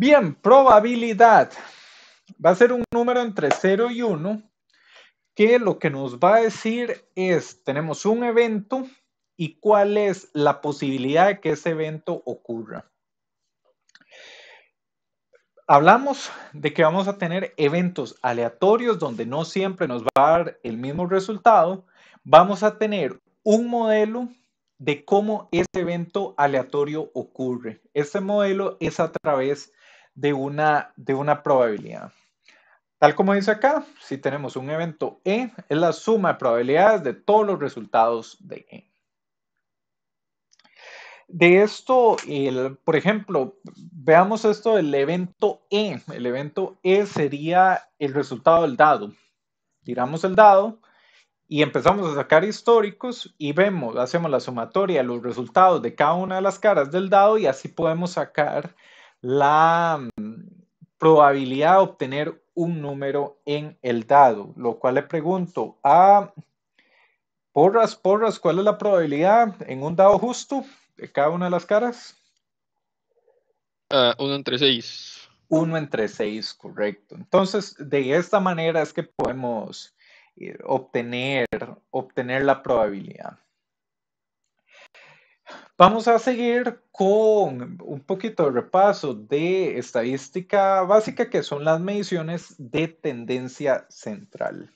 Bien, probabilidad. Va a ser un número entre 0 y 1 que lo que nos va a decir es, tenemos un evento y cuál es la posibilidad de que ese evento ocurra. Hablamos de que vamos a tener eventos aleatorios donde no siempre nos va a dar el mismo resultado. Vamos a tener un modelo de cómo ese evento aleatorio ocurre. Ese modelo es a través de una, de una probabilidad. Tal como dice acá, si tenemos un evento E, es la suma de probabilidades de todos los resultados de E. De esto, por ejemplo, veamos esto del evento E. El evento E sería el resultado del dado. Tiramos el dado y empezamos a sacar históricos y vemos, hacemos la sumatoria los resultados de cada una de las caras del dado y así podemos sacar la mm, probabilidad de obtener un número en el dado, lo cual le pregunto a Porras, Porras, ¿cuál es la probabilidad en un dado justo de cada una de las caras? Ah, uno entre seis. Uno entre seis, correcto. Entonces, de esta manera es que podemos eh, obtener, obtener la probabilidad. Vamos a seguir con un poquito de repaso de estadística básica, que son las mediciones de tendencia central.